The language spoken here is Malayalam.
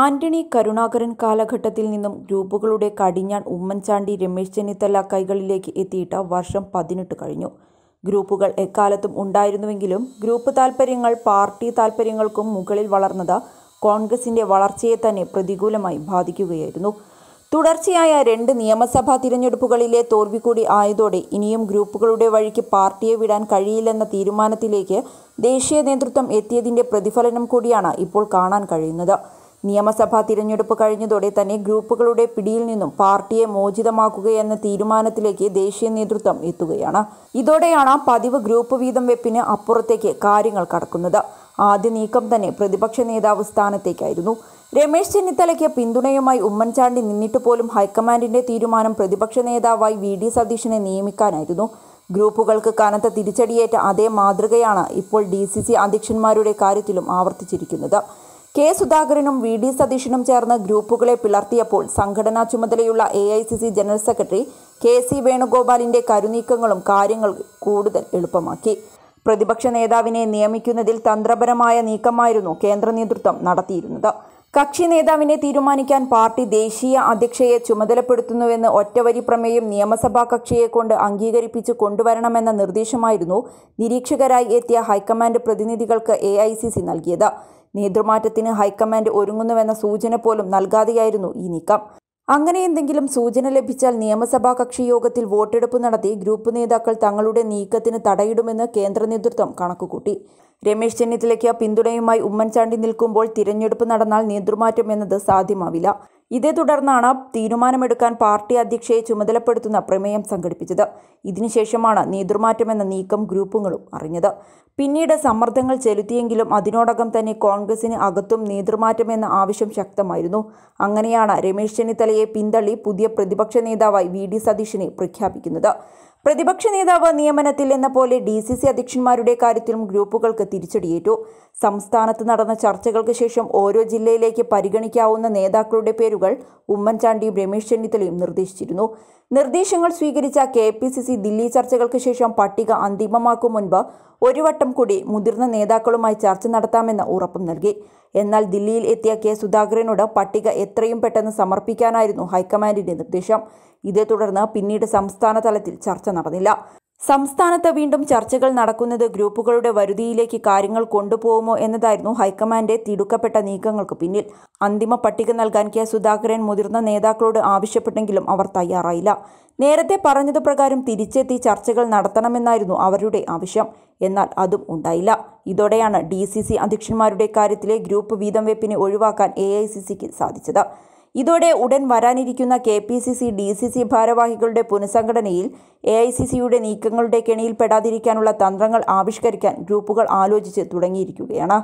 ആന്റണി കരുണാകരൻ കാലഘട്ടത്തിൽ നിന്നും ഗ്രൂപ്പുകളുടെ കടിഞ്ഞാൺ ഉമ്മൻചാണ്ടി രമേശ് ചെന്നിത്തല കൈകളിലേക്ക് എത്തിയിട്ട വർഷം പതിനെട്ട് കഴിഞ്ഞു ഗ്രൂപ്പുകൾ എക്കാലത്തും ഉണ്ടായിരുന്നുവെങ്കിലും ഗ്രൂപ്പ് താൽപ്പര്യങ്ങൾ പാർട്ടി താൽപ്പര്യങ്ങൾക്കും മുകളിൽ വളർന്നത് കോൺഗ്രസിൻ്റെ വളർച്ചയെ തന്നെ പ്രതികൂലമായി ബാധിക്കുകയായിരുന്നു തുടർച്ചയായ രണ്ട് നിയമസഭാ തിരഞ്ഞെടുപ്പുകളിലെ തോൽവി കൂടി ആയതോടെ ഇനിയും ഗ്രൂപ്പുകളുടെ വഴിക്ക് പാർട്ടിയെ വിടാൻ കഴിയില്ലെന്ന തീരുമാനത്തിലേക്ക് ദേശീയ നേതൃത്വം എത്തിയതിൻ്റെ പ്രതിഫലനം കൂടിയാണ് ഇപ്പോൾ കാണാൻ കഴിയുന്നത് നിയമസഭാ തിരഞ്ഞെടുപ്പ് കഴിഞ്ഞതോടെ തന്നെ ഗ്രൂപ്പുകളുടെ പിടിയിൽ നിന്നും പാർട്ടിയെ മോചിതമാക്കുകയെന്ന തീരുമാനത്തിലേക്ക് ദേശീയ നേതൃത്വം എത്തുകയാണ് ഇതോടെയാണ് പതിവ് ഗ്രൂപ്പ് വീതം വെപ്പിന് അപ്പുറത്തേക്ക് കാര്യങ്ങൾ കടക്കുന്നത് ആദ്യ നീക്കം തന്നെ പ്രതിപക്ഷ നേതാവ് സ്ഥാനത്തേക്കായിരുന്നു രമേശ് ചെന്നിത്തലയ്ക്ക് പിന്തുണയുമായി ഉമ്മൻചാണ്ടി നിന്നിട്ട് പോലും ഹൈക്കമാൻഡിന്റെ തീരുമാനം പ്രതിപക്ഷ നേതാവായി വി ഡി സതീശനെ നിയമിക്കാനായിരുന്നു ഗ്രൂപ്പുകൾക്ക് കനത്ത തിരിച്ചടിയേറ്റ അതേ മാതൃകയാണ് ഇപ്പോൾ ഡി സി സി അധ്യക്ഷന്മാരുടെ കാര്യത്തിലും ആവർത്തിച്ചിരിക്കുന്നത് കെ സുധാകരനും വി ഡി സതീഷിനും ചേർന്ന് ഗ്രൂപ്പുകളെ പിളർത്തിയപ്പോൾ സംഘടനാ ചുമതലയുള്ള A I C C general secretary K C വേണുഗോപാലിന്റെ കരുനീക്കങ്ങളും കാര്യങ്ങൾ കൂടുതൽ എളുപ്പമാക്കി പ്രതിപക്ഷ നേതാവിനെ നിയമിക്കുന്നതിൽ തന്ത്രപരമായ നീക്കമായിരുന്നു കേന്ദ്ര നേതൃത്വം നടത്തിയിരുന്നത് കക്ഷി നേതാവിനെ തീരുമാനിക്കാൻ പാർട്ടി ദേശീയ അധ്യക്ഷയെ ചുമതലപ്പെടുത്തുന്നുവെന്ന് ഒറ്റവരി പ്രമേയം നിയമസഭാ കക്ഷിയെ കൊണ്ട് അംഗീകരിപ്പിച്ച് കൊണ്ടുവരണമെന്ന നിർദ്ദേശമായിരുന്നു നിരീക്ഷകരായി എത്തിയ ഹൈക്കമാൻഡ് പ്രതിനിധികൾക്ക് എ നൽകിയത് നേതൃമാറ്റത്തിന് ഹൈക്കമാൻഡ് ഒരുങ്ങുന്നുവെന്ന സൂചന പോലും നൽകാതെയായിരുന്നു ഈ നീക്കം അങ്ങനെ എന്തെങ്കിലും സൂചന ലഭിച്ചാൽ നിയമസഭാ കക്ഷി യോഗത്തിൽ വോട്ടെടുപ്പ് നടത്തി ഗ്രൂപ്പ് നേതാക്കൾ തങ്ങളുടെ നീക്കത്തിന് തടയിടുമെന്ന് കേന്ദ്ര നേതൃത്വം കണക്കുകൂട്ടി രമേശ് ചെന്നിത്തലയ്ക്ക് പിന്തുണയുമായി ഉമ്മൻചാണ്ടി നിൽക്കുമ്പോൾ തിരഞ്ഞെടുപ്പ് നടന്നാൽ നേതൃമാറ്റം എന്നത് സാധ്യമാവില്ല ഇതേ തുടർന്നാണ് തീരുമാനമെടുക്കാൻ പാർട്ടി അധ്യക്ഷയെ ചുമതലപ്പെടുത്തുന്ന പ്രമേയം സംഘടിപ്പിച്ചത് ഇതിനുശേഷമാണ് എന്ന നീക്കം ഗ്രൂപ്പുകളും അറിഞ്ഞത് പിന്നീട് സമ്മർദ്ദങ്ങൾ ചെലുത്തിയെങ്കിലും അതിനോടകം തന്നെ കോൺഗ്രസിന് അകത്തും എന്ന ആവശ്യം ശക്തമായിരുന്നു അങ്ങനെയാണ് രമേശ് ചെന്നിത്തലയെ പിന്തള്ളി പുതിയ പ്രതിപക്ഷ നേതാവായി വി ഡി സതീഷിനെ പ്രഖ്യാപിക്കുന്നത് പ്രതിപക്ഷ നേതാവ് നിയമനത്തിൽ എന്ന പോലെ ഡി സി സി അധ്യക്ഷന്മാരുടെ കാര്യത്തിലും ഗ്രൂപ്പുകൾക്ക് തിരിച്ചടിയേറ്റു സംസ്ഥാനത്ത് നടന്ന ചർച്ചകൾക്ക് ശേഷം ഓരോ ജില്ലയിലേക്ക് പരിഗണിക്കാവുന്ന നേതാക്കളുടെ പേരുകൾ ഉമ്മൻചാണ്ടിയും രമേശ് ചെന്നിത്തലയും നിർദ്ദേശിച്ചിരുന്നു നിർദ്ദേശങ്ങൾ സ്വീകരിച്ച K P C C Delhi ചർച്ചകൾക്ക് ശേഷം പട്ടിക അന്തിമമാക്കും മുൻപ് ഒരു വട്ടം കൂടി മുതിർന്ന നേതാക്കളുമായി ചർച്ച നടത്താമെന്ന് ഉറപ്പും നൽകി എന്നാൽ ദില്ലിയിൽ എത്തിയ കെ സുധാകരനോട് പട്ടിക എത്രയും പെട്ടെന്ന് സമർപ്പിക്കാനായിരുന്നു ഹൈക്കമാൻഡിന്റെ നിർദ്ദേശം ഇതേ തുടർന്ന് പിന്നീട് സംസ്ഥാന തലത്തിൽ ചർച്ച നടന്നില്ല സംസ്ഥാനത്ത് വീണ്ടും ചർച്ചകൾ നടക്കുന്നത് ഗ്രൂപ്പുകളുടെ വരുതിയിലേക്ക് കാര്യങ്ങൾ കൊണ്ടുപോകുമോ എന്നതായിരുന്നു ഹൈക്കമാൻഡ് തിടുക്കപ്പെട്ട നീക്കങ്ങൾക്ക് പിന്നിൽ അന്തിമ പട്ടിക നൽകാൻ കെ സുധാകരൻ മുതിർന്ന നേതാക്കളോട് ആവശ്യപ്പെട്ടെങ്കിലും അവർ തയ്യാറായില്ല നേരത്തെ പറഞ്ഞതുപ്രകാരം തിരിച്ചെത്തി ചർച്ചകൾ നടത്തണമെന്നായിരുന്നു അവരുടെ ആവശ്യം എന്നാൽ അതും ഉണ്ടായില്ല ഇതോടെയാണ് ഡി അധ്യക്ഷന്മാരുടെ കാര്യത്തിലെ ഗ്രൂപ്പ് വീതം വെപ്പിനെ ഒഴിവാക്കാൻ എ സാധിച്ചത് ഇതോടെ ഉടൻ വരാനിരിക്കുന്ന K P C C D C C ഭാരവാഹികളുടെ പുനഃസംഘടനയിൽ എ ഐ സി സിയുടെ നീക്കങ്ങളുടെ കെണിയിൽ പെടാതിരിക്കാനുള്ള തന്ത്രങ്ങൾ ആവിഷ്കരിക്കാൻ ഗ്രൂപ്പുകൾ ആലോചിച്ച് തുടങ്ങിയിരിക്കുകയാണ്